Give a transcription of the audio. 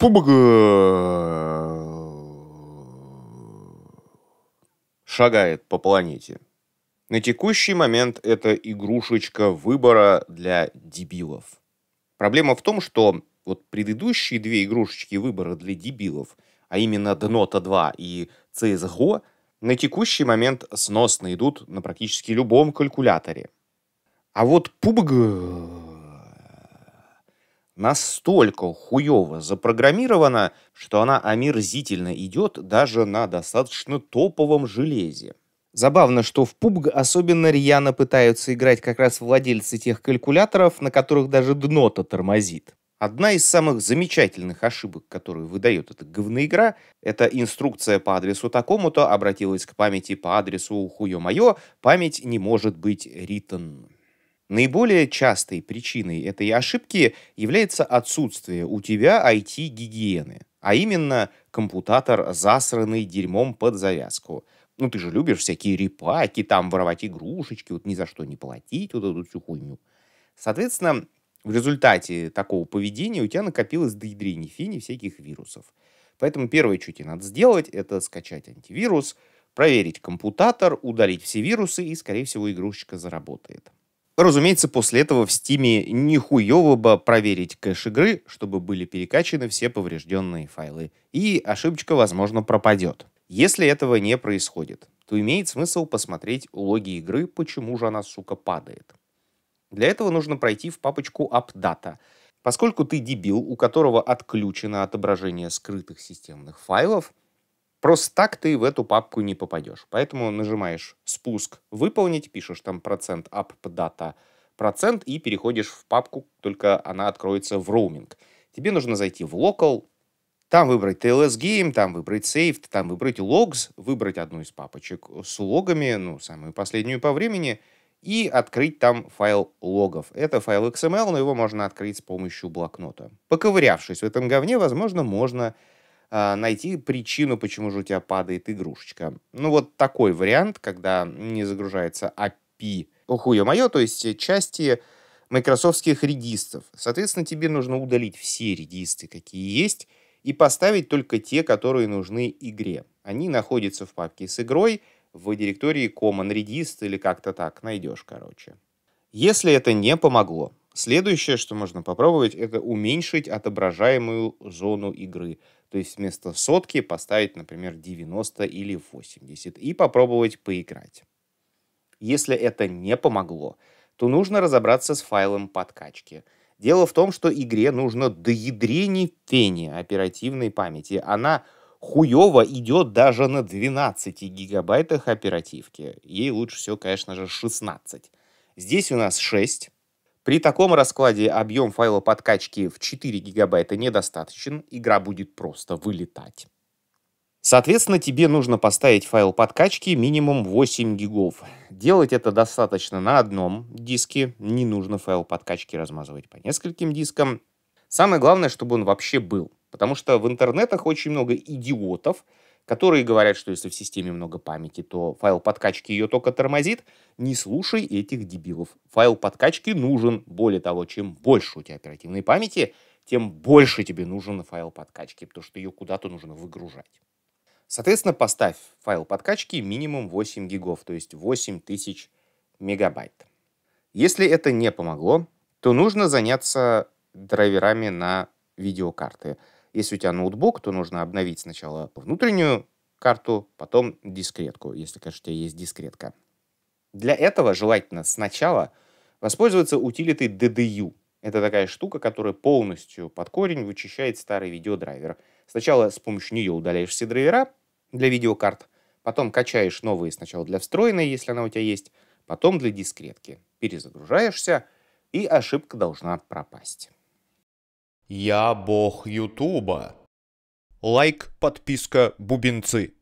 Пубг э, шагает по планете. На текущий момент это игрушечка выбора для дебилов. Проблема в том, что вот предыдущие две игрушечки выбора для дебилов, а именно Dnota 2 и CSGO, на текущий момент сносно идут на практически любом калькуляторе. А вот PUBG настолько хуево запрограммирована, что она омерзительно идет даже на достаточно топовом железе. Забавно, что в PUBG особенно рьяно пытаются играть как раз владельцы тех калькуляторов, на которых даже дно-то тормозит. Одна из самых замечательных ошибок, которую выдает эта говноигра, это инструкция по адресу такому-то обратилась к памяти по адресу хуё моё, память не может быть written. Наиболее частой причиной этой ошибки является отсутствие у тебя IT-гигиены, а именно компьютер засранный дерьмом под завязку. Ну, ты же любишь всякие репаки, там, воровать игрушечки, вот ни за что не платить, вот эту всю хуйню. Соответственно, в результате такого поведения у тебя накопилось до фини всяких вирусов. Поэтому первое, что тебе надо сделать, это скачать антивирус, проверить компьютер, удалить все вирусы, и, скорее всего, игрушечка заработает. Разумеется, после этого в стиме нихуево бы проверить кэш игры, чтобы были перекачаны все поврежденные файлы, и ошибочка, возможно, пропадет. Если этого не происходит, то имеет смысл посмотреть логи игры, почему же она, сука, падает. Для этого нужно пройти в папочку AppData. Поскольку ты дебил, у которого отключено отображение скрытых системных файлов, Просто так ты в эту папку не попадешь. Поэтому нажимаешь «Спуск выполнить», пишешь там процент «Appdata», процент и переходишь в папку, только она откроется в роуминг. Тебе нужно зайти в Local, там выбрать TLS Game, там выбрать Saved, там выбрать Logs, выбрать одну из папочек с логами, ну, самую последнюю по времени, и открыть там файл логов. Это файл XML, эм но его можно открыть с помощью блокнота. Поковырявшись в этом говне, возможно, можно а, найти причину, почему же у тебя падает игрушечка. Ну, вот такой вариант, когда не загружается API. Охуе мое, то есть э, части майкрософтских регистров. Соответственно, тебе нужно удалить все регистры, какие есть, и поставить только те, которые нужны игре. Они находятся в папке с игрой, в директории Common Regist или как-то так найдешь, короче. Если это не помогло, следующее, что можно попробовать, это уменьшить отображаемую зону игры. То есть вместо сотки поставить, например, 90 или 80 и попробовать поиграть. Если это не помогло, то нужно разобраться с файлом подкачки. Дело в том, что игре нужно до ядрени тени оперативной памяти. Она хуево идет даже на 12 гигабайтах оперативки. Ей лучше всего, конечно же, 16. Здесь у нас 6, при таком раскладе объем файла подкачки в 4 гигабайта недостаточен, игра будет просто вылетать. Соответственно, тебе нужно поставить файл подкачки минимум 8 гигов. Делать это достаточно на одном диске, не нужно файл подкачки размазывать по нескольким дискам. Самое главное, чтобы он вообще был. Потому что в интернетах очень много идиотов, которые говорят, что если в системе много памяти, то файл подкачки ее только тормозит, не слушай этих дебилов. Файл подкачки нужен. Более того, чем больше у тебя оперативной памяти, тем больше тебе нужен файл подкачки, потому что ее куда-то нужно выгружать. Соответственно, поставь файл подкачки минимум 8 гигов, то есть 8000 мегабайт. Если это не помогло, то нужно заняться драйверами на видеокарты. Если у тебя ноутбук, то нужно обновить сначала внутреннюю карту, потом дискретку, если, конечно, у тебя есть дискретка. Для этого желательно сначала воспользоваться утилитой DDU. Это такая штука, которая полностью под корень вычищает старый видеодрайвер. Сначала с помощью нее удаляешь все драйвера для видеокарт, потом качаешь новые сначала для встроенной, если она у тебя есть, потом для дискретки. Перезагружаешься, и ошибка должна пропасть. Я бог Ютуба. Лайк, подписка, бубенцы.